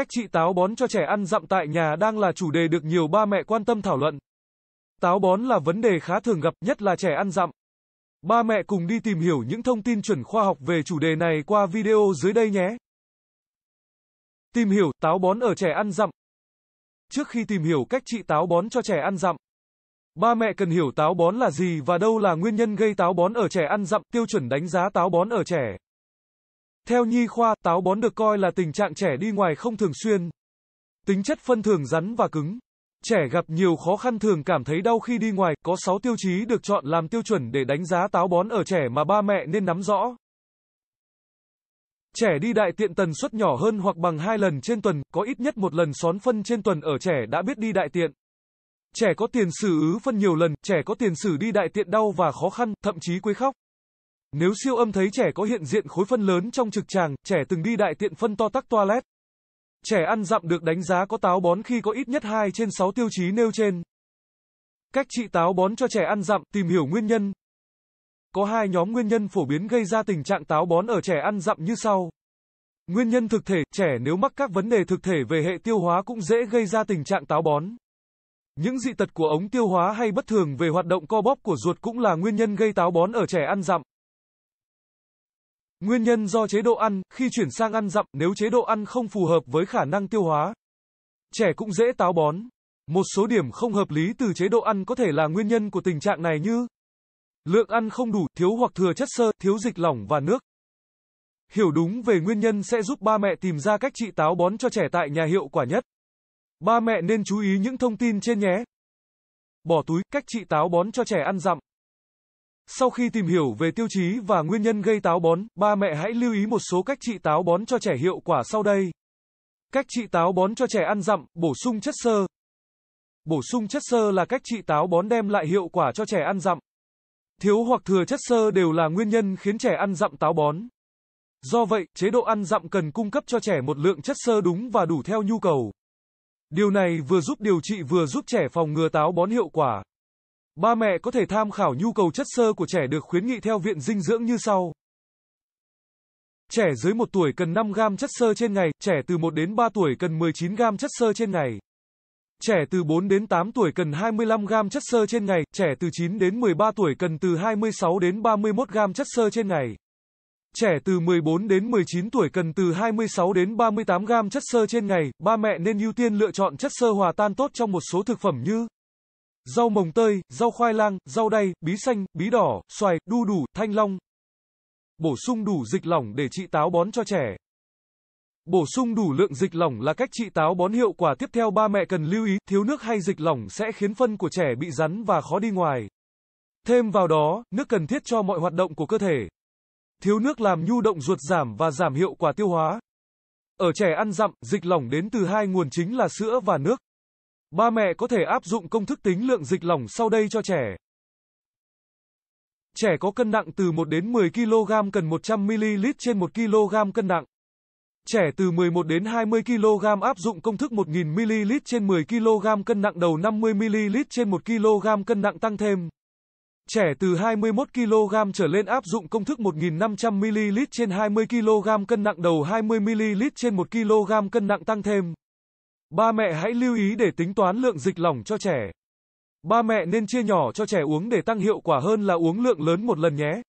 cách trị táo bón cho trẻ ăn dặm tại nhà đang là chủ đề được nhiều ba mẹ quan tâm thảo luận. Táo bón là vấn đề khá thường gặp, nhất là trẻ ăn dặm. Ba mẹ cùng đi tìm hiểu những thông tin chuẩn khoa học về chủ đề này qua video dưới đây nhé. Tìm hiểu táo bón ở trẻ ăn dặm. Trước khi tìm hiểu cách trị táo bón cho trẻ ăn dặm, ba mẹ cần hiểu táo bón là gì và đâu là nguyên nhân gây táo bón ở trẻ ăn dặm, tiêu chuẩn đánh giá táo bón ở trẻ. Theo nhi khoa, táo bón được coi là tình trạng trẻ đi ngoài không thường xuyên. Tính chất phân thường rắn và cứng. Trẻ gặp nhiều khó khăn thường cảm thấy đau khi đi ngoài, có 6 tiêu chí được chọn làm tiêu chuẩn để đánh giá táo bón ở trẻ mà ba mẹ nên nắm rõ. Trẻ đi đại tiện tần suất nhỏ hơn hoặc bằng 2 lần trên tuần, có ít nhất một lần xón phân trên tuần ở trẻ đã biết đi đại tiện. Trẻ có tiền sử ứ phân nhiều lần, trẻ có tiền sử đi đại tiện đau và khó khăn, thậm chí quấy khóc. Nếu siêu âm thấy trẻ có hiện diện khối phân lớn trong trực tràng, trẻ từng đi đại tiện phân to tắc toilet. Trẻ ăn dặm được đánh giá có táo bón khi có ít nhất 2 trên 6 tiêu chí nêu trên. Cách trị táo bón cho trẻ ăn dặm, tìm hiểu nguyên nhân. Có hai nhóm nguyên nhân phổ biến gây ra tình trạng táo bón ở trẻ ăn dặm như sau. Nguyên nhân thực thể, trẻ nếu mắc các vấn đề thực thể về hệ tiêu hóa cũng dễ gây ra tình trạng táo bón. Những dị tật của ống tiêu hóa hay bất thường về hoạt động co bóp của ruột cũng là nguyên nhân gây táo bón ở trẻ ăn dặm. Nguyên nhân do chế độ ăn, khi chuyển sang ăn dặm nếu chế độ ăn không phù hợp với khả năng tiêu hóa. Trẻ cũng dễ táo bón. Một số điểm không hợp lý từ chế độ ăn có thể là nguyên nhân của tình trạng này như lượng ăn không đủ, thiếu hoặc thừa chất xơ, thiếu dịch lỏng và nước. Hiểu đúng về nguyên nhân sẽ giúp ba mẹ tìm ra cách trị táo bón cho trẻ tại nhà hiệu quả nhất. Ba mẹ nên chú ý những thông tin trên nhé. Bỏ túi, cách trị táo bón cho trẻ ăn dặm. Sau khi tìm hiểu về tiêu chí và nguyên nhân gây táo bón, ba mẹ hãy lưu ý một số cách trị táo bón cho trẻ hiệu quả sau đây. Cách trị táo bón cho trẻ ăn dặm, bổ sung chất xơ. Bổ sung chất xơ là cách trị táo bón đem lại hiệu quả cho trẻ ăn dặm. Thiếu hoặc thừa chất xơ đều là nguyên nhân khiến trẻ ăn dặm táo bón. Do vậy, chế độ ăn dặm cần cung cấp cho trẻ một lượng chất xơ đúng và đủ theo nhu cầu. Điều này vừa giúp điều trị vừa giúp trẻ phòng ngừa táo bón hiệu quả. Ba mẹ có thể tham khảo nhu cầu chất xơ của trẻ được khuyến nghị theo Viện Dinh dưỡng như sau. Trẻ dưới 1 tuổi cần 5 gram chất xơ trên ngày, trẻ từ 1 đến 3 tuổi cần 19 gram chất xơ trên ngày. Trẻ từ 4 đến 8 tuổi cần 25 gram chất xơ trên ngày, trẻ từ 9 đến 13 tuổi cần từ 26 đến 31 gram chất xơ trên ngày. Trẻ từ 14 đến 19 tuổi cần từ 26 đến 38 gram chất xơ trên ngày, ba mẹ nên ưu tiên lựa chọn chất xơ hòa tan tốt trong một số thực phẩm như Rau mồng tơi, rau khoai lang, rau đay, bí xanh, bí đỏ, xoài, đu đủ, thanh long. Bổ sung đủ dịch lỏng để trị táo bón cho trẻ. Bổ sung đủ lượng dịch lỏng là cách trị táo bón hiệu quả tiếp theo ba mẹ cần lưu ý, thiếu nước hay dịch lỏng sẽ khiến phân của trẻ bị rắn và khó đi ngoài. Thêm vào đó, nước cần thiết cho mọi hoạt động của cơ thể. Thiếu nước làm nhu động ruột giảm và giảm hiệu quả tiêu hóa. Ở trẻ ăn dặm, dịch lỏng đến từ hai nguồn chính là sữa và nước. Ba mẹ có thể áp dụng công thức tính lượng dịch lỏng sau đây cho trẻ. Trẻ có cân nặng từ 1 đến 10 kg cần 100 ml trên 1 kg cân nặng. Trẻ từ 11 đến 20 kg áp dụng công thức 1000 ml trên 10 kg cân nặng đầu 50 ml trên 1 kg cân nặng tăng thêm. Trẻ từ 21 kg trở lên áp dụng công thức 1500 ml trên 20 kg cân nặng đầu 20 ml trên 1 kg cân nặng tăng thêm. Ba mẹ hãy lưu ý để tính toán lượng dịch lỏng cho trẻ. Ba mẹ nên chia nhỏ cho trẻ uống để tăng hiệu quả hơn là uống lượng lớn một lần nhé.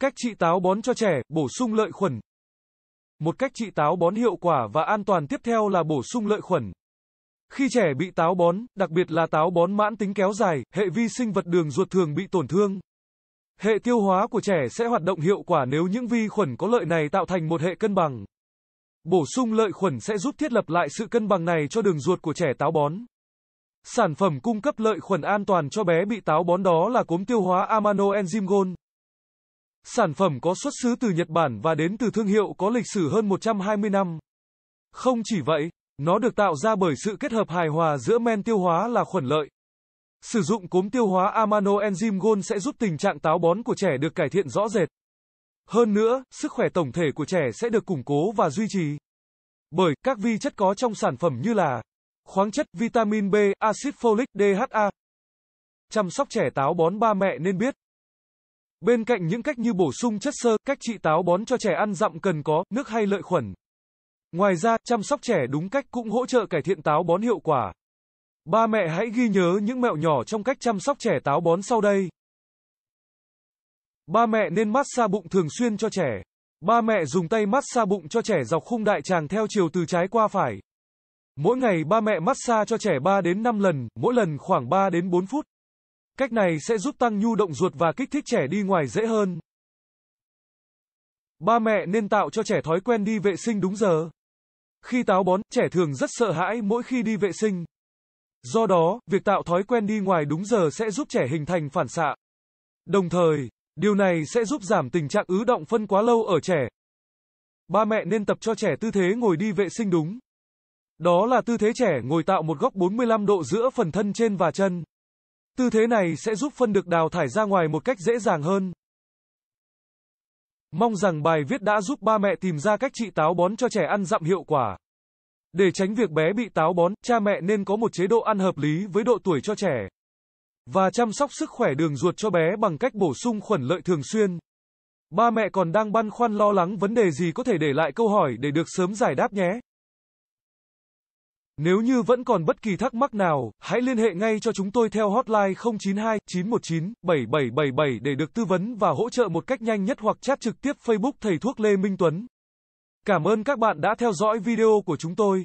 Cách trị táo bón cho trẻ, bổ sung lợi khuẩn. Một cách trị táo bón hiệu quả và an toàn tiếp theo là bổ sung lợi khuẩn. Khi trẻ bị táo bón, đặc biệt là táo bón mãn tính kéo dài, hệ vi sinh vật đường ruột thường bị tổn thương. Hệ tiêu hóa của trẻ sẽ hoạt động hiệu quả nếu những vi khuẩn có lợi này tạo thành một hệ cân bằng. Bổ sung lợi khuẩn sẽ giúp thiết lập lại sự cân bằng này cho đường ruột của trẻ táo bón. Sản phẩm cung cấp lợi khuẩn an toàn cho bé bị táo bón đó là cốm tiêu hóa Amano Enzyme Gold. Sản phẩm có xuất xứ từ Nhật Bản và đến từ thương hiệu có lịch sử hơn 120 năm. Không chỉ vậy, nó được tạo ra bởi sự kết hợp hài hòa giữa men tiêu hóa là khuẩn lợi. Sử dụng cốm tiêu hóa Amano Enzyme Gold sẽ giúp tình trạng táo bón của trẻ được cải thiện rõ rệt. Hơn nữa, sức khỏe tổng thể của trẻ sẽ được củng cố và duy trì. Bởi các vi chất có trong sản phẩm như là khoáng chất, vitamin B, axit folic, DHA. Chăm sóc trẻ táo bón ba mẹ nên biết. Bên cạnh những cách như bổ sung chất xơ, cách trị táo bón cho trẻ ăn dặm cần có nước hay lợi khuẩn. Ngoài ra, chăm sóc trẻ đúng cách cũng hỗ trợ cải thiện táo bón hiệu quả. Ba mẹ hãy ghi nhớ những mẹo nhỏ trong cách chăm sóc trẻ táo bón sau đây. Ba mẹ nên mát xa bụng thường xuyên cho trẻ. Ba mẹ dùng tay mát xa bụng cho trẻ dọc khung đại tràng theo chiều từ trái qua phải. Mỗi ngày ba mẹ mát xa cho trẻ 3 đến 5 lần, mỗi lần khoảng 3 đến 4 phút. Cách này sẽ giúp tăng nhu động ruột và kích thích trẻ đi ngoài dễ hơn. Ba mẹ nên tạo cho trẻ thói quen đi vệ sinh đúng giờ. Khi táo bón, trẻ thường rất sợ hãi mỗi khi đi vệ sinh. Do đó, việc tạo thói quen đi ngoài đúng giờ sẽ giúp trẻ hình thành phản xạ. Đồng thời, Điều này sẽ giúp giảm tình trạng ứ động phân quá lâu ở trẻ. Ba mẹ nên tập cho trẻ tư thế ngồi đi vệ sinh đúng. Đó là tư thế trẻ ngồi tạo một góc 45 độ giữa phần thân trên và chân. Tư thế này sẽ giúp phân được đào thải ra ngoài một cách dễ dàng hơn. Mong rằng bài viết đã giúp ba mẹ tìm ra cách trị táo bón cho trẻ ăn dặm hiệu quả. Để tránh việc bé bị táo bón, cha mẹ nên có một chế độ ăn hợp lý với độ tuổi cho trẻ và chăm sóc sức khỏe đường ruột cho bé bằng cách bổ sung khuẩn lợi thường xuyên. Ba mẹ còn đang băn khoăn lo lắng vấn đề gì có thể để lại câu hỏi để được sớm giải đáp nhé. Nếu như vẫn còn bất kỳ thắc mắc nào, hãy liên hệ ngay cho chúng tôi theo hotline 092 919 7777 để được tư vấn và hỗ trợ một cách nhanh nhất hoặc chat trực tiếp Facebook Thầy Thuốc Lê Minh Tuấn. Cảm ơn các bạn đã theo dõi video của chúng tôi.